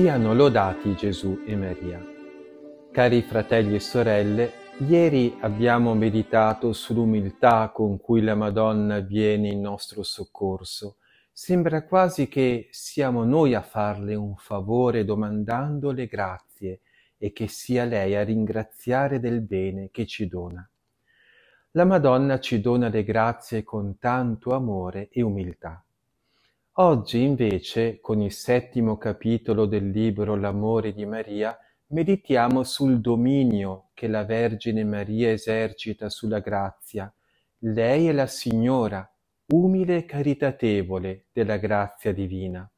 Siano lodati Gesù e Maria. Cari fratelli e sorelle, ieri abbiamo meditato sull'umiltà con cui la Madonna viene in nostro soccorso. Sembra quasi che siamo noi a farle un favore domandandole grazie e che sia lei a ringraziare del bene che ci dona. La Madonna ci dona le grazie con tanto amore e umiltà. Oggi invece, con il settimo capitolo del libro L'amore di Maria, meditiamo sul dominio che la Vergine Maria esercita sulla grazia. Lei è la Signora, umile e caritatevole della grazia divina.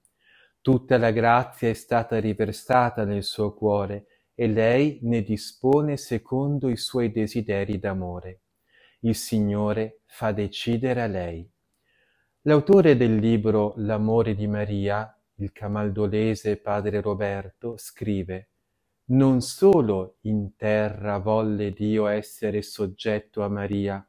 Tutta la grazia è stata riversata nel suo cuore e lei ne dispone secondo i suoi desideri d'amore. Il Signore fa decidere a lei. L'autore del libro "L'amore di Maria", il camaldolese padre Roberto, scrive: "Non solo in terra volle Dio essere soggetto a Maria,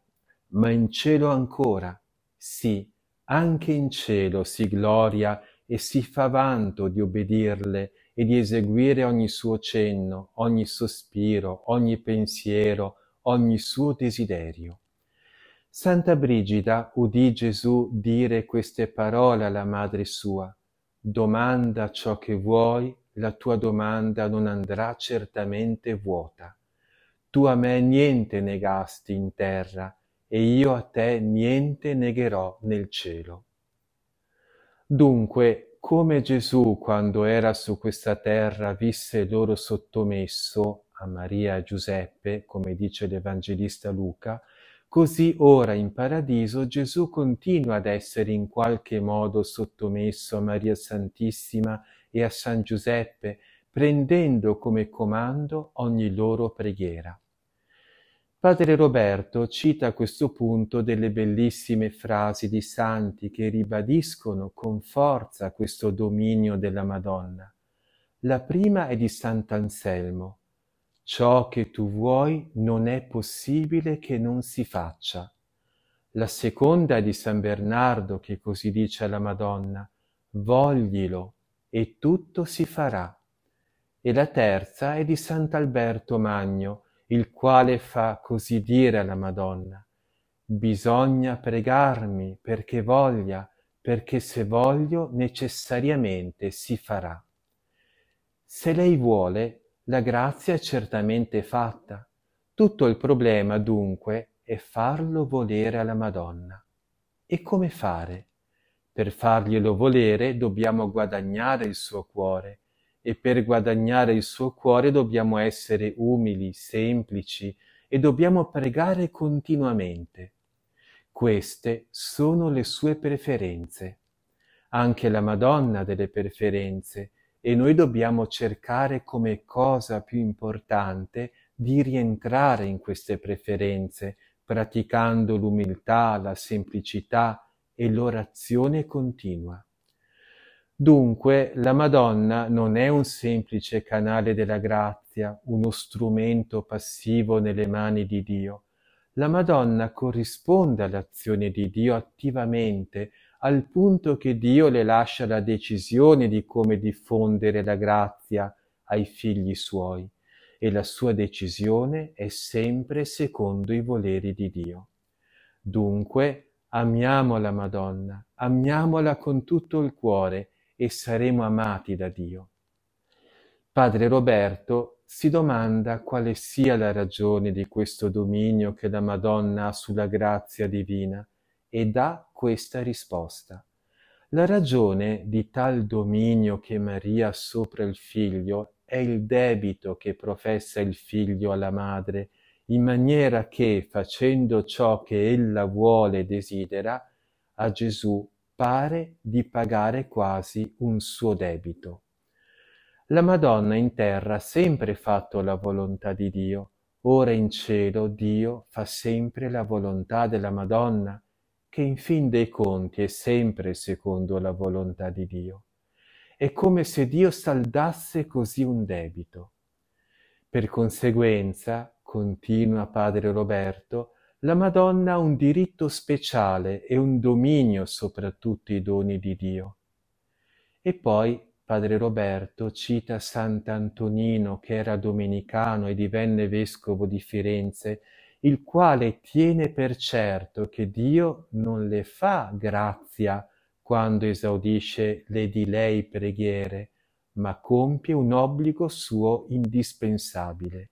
ma in cielo ancora, sì, anche in cielo si gloria e si fa vanto di obbedirle e di eseguire ogni suo cenno, ogni sospiro, ogni pensiero, ogni suo desiderio. Santa Brigida udì Gesù dire queste parole alla madre sua, domanda ciò che vuoi, la tua domanda non andrà certamente vuota. Tu a me niente negasti in terra, e io a te niente negherò nel cielo. Dunque, come Gesù quando era su questa terra visse loro sottomesso a Maria e a Giuseppe, come dice l'Evangelista Luca, Così ora in paradiso Gesù continua ad essere in qualche modo sottomesso a Maria Santissima e a San Giuseppe, prendendo come comando ogni loro preghiera. Padre Roberto cita a questo punto delle bellissime frasi di santi che ribadiscono con forza questo dominio della Madonna. La prima è di Sant'Anselmo. Ciò che tu vuoi non è possibile che non si faccia. La seconda è di San Bernardo che così dice alla Madonna, voglilo e tutto si farà. E la terza è di Sant'Alberto Magno, il quale fa così dire alla Madonna, bisogna pregarmi perché voglia, perché se voglio necessariamente si farà. Se lei vuole, la grazia è certamente fatta, tutto il problema dunque è farlo volere alla Madonna. E come fare? Per farglielo volere dobbiamo guadagnare il suo cuore e per guadagnare il suo cuore dobbiamo essere umili, semplici e dobbiamo pregare continuamente. Queste sono le sue preferenze. Anche la Madonna delle preferenze, e noi dobbiamo cercare come cosa più importante di rientrare in queste preferenze, praticando l'umiltà, la semplicità e l'orazione continua. Dunque la Madonna non è un semplice canale della grazia, uno strumento passivo nelle mani di Dio. La Madonna corrisponde all'azione di Dio attivamente al punto che Dio le lascia la decisione di come diffondere la grazia ai figli suoi e la sua decisione è sempre secondo i voleri di Dio. Dunque, amiamo la Madonna, amiamola con tutto il cuore e saremo amati da Dio. Padre Roberto si domanda quale sia la ragione di questo dominio che la Madonna ha sulla grazia divina e dà questa risposta. La ragione di tal dominio che Maria ha sopra il figlio è il debito che professa il figlio alla madre, in maniera che, facendo ciò che ella vuole e desidera, a Gesù pare di pagare quasi un suo debito. La Madonna in terra ha sempre fatto la volontà di Dio, ora in cielo Dio fa sempre la volontà della Madonna che in fin dei conti è sempre secondo la volontà di Dio. È come se Dio saldasse così un debito. Per conseguenza, continua padre Roberto, la Madonna ha un diritto speciale e un dominio sopra tutti i doni di Dio. E poi padre Roberto cita Sant'Antonino che era domenicano e divenne vescovo di Firenze il quale tiene per certo che Dio non le fa grazia quando esaudisce le di lei preghiere, ma compie un obbligo suo indispensabile,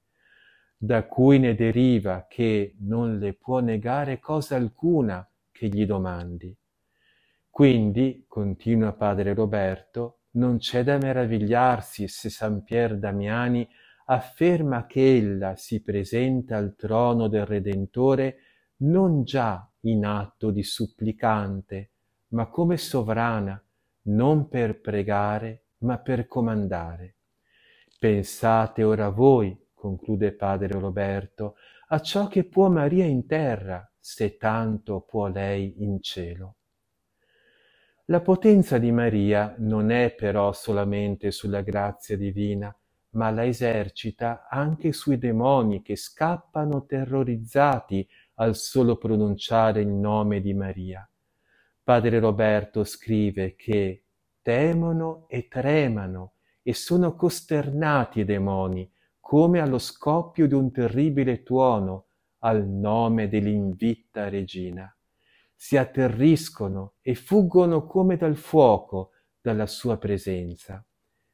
da cui ne deriva che non le può negare cosa alcuna che gli domandi. Quindi, continua padre Roberto, non c'è da meravigliarsi se San Pier Damiani afferma che ella si presenta al trono del Redentore non già in atto di supplicante, ma come sovrana, non per pregare, ma per comandare. Pensate ora voi, conclude padre Roberto, a ciò che può Maria in terra, se tanto può lei in cielo. La potenza di Maria non è però solamente sulla grazia divina, ma la esercita anche sui demoni che scappano terrorizzati al solo pronunciare il nome di Maria. Padre Roberto scrive che temono e tremano e sono costernati i demoni, come allo scoppio di un terribile tuono, al nome dell'invitta regina. Si atterriscono e fuggono come dal fuoco dalla sua presenza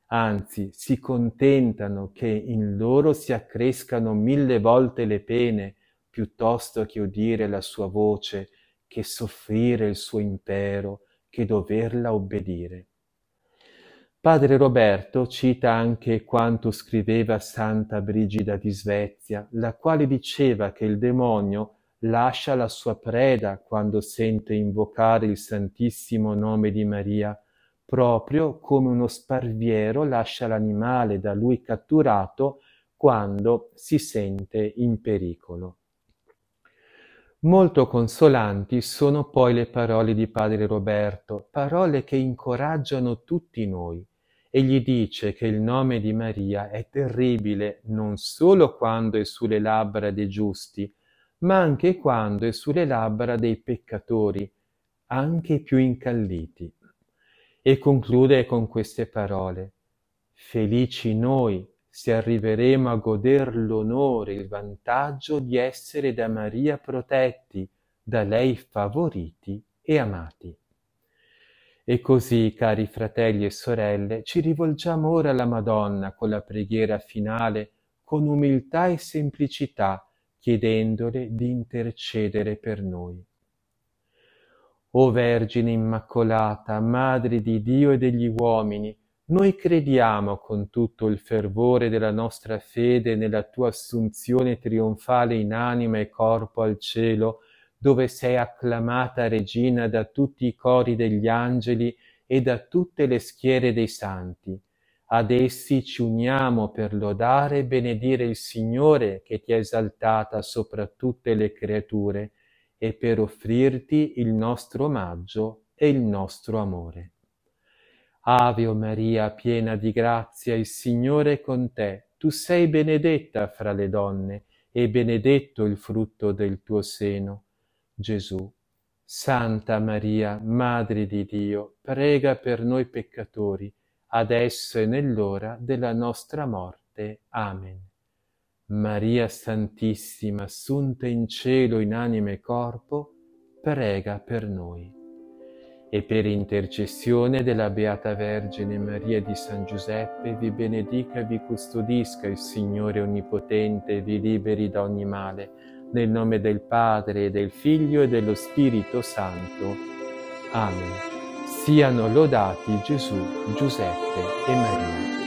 anzi si contentano che in loro si accrescano mille volte le pene piuttosto che udire la sua voce, che soffrire il suo impero, che doverla obbedire. Padre Roberto cita anche quanto scriveva Santa Brigida di Svezia, la quale diceva che il demonio lascia la sua preda quando sente invocare il santissimo nome di Maria, proprio come uno sparviero lascia l'animale da lui catturato quando si sente in pericolo. Molto consolanti sono poi le parole di Padre Roberto, parole che incoraggiano tutti noi. Egli dice che il nome di Maria è terribile non solo quando è sulle labbra dei giusti, ma anche quando è sulle labbra dei peccatori, anche i più incalliti e conclude con queste parole. Felici noi se arriveremo a goder l'onore, il vantaggio di essere da Maria protetti, da lei favoriti e amati. E così, cari fratelli e sorelle, ci rivolgiamo ora alla Madonna con la preghiera finale, con umiltà e semplicità, chiedendole di intercedere per noi. O Vergine Immacolata, Madre di Dio e degli uomini, noi crediamo con tutto il fervore della nostra fede nella tua assunzione trionfale in anima e corpo al cielo, dove sei acclamata regina da tutti i cori degli angeli e da tutte le schiere dei santi. Ad essi ci uniamo per lodare e benedire il Signore che ti ha esaltata sopra tutte le creature e per offrirti il nostro omaggio e il nostro amore. Ave o Maria, piena di grazia, il Signore è con te. Tu sei benedetta fra le donne e benedetto il frutto del tuo seno, Gesù. Santa Maria, Madre di Dio, prega per noi peccatori, adesso e nell'ora della nostra morte. Amen. Maria Santissima, assunta in cielo in anima e corpo, prega per noi. E per intercessione della Beata Vergine Maria di San Giuseppe, vi benedica e vi custodisca il Signore Onnipotente e vi liberi da ogni male, nel nome del Padre, del Figlio e dello Spirito Santo. Amen. Siano lodati Gesù, Giuseppe e Maria.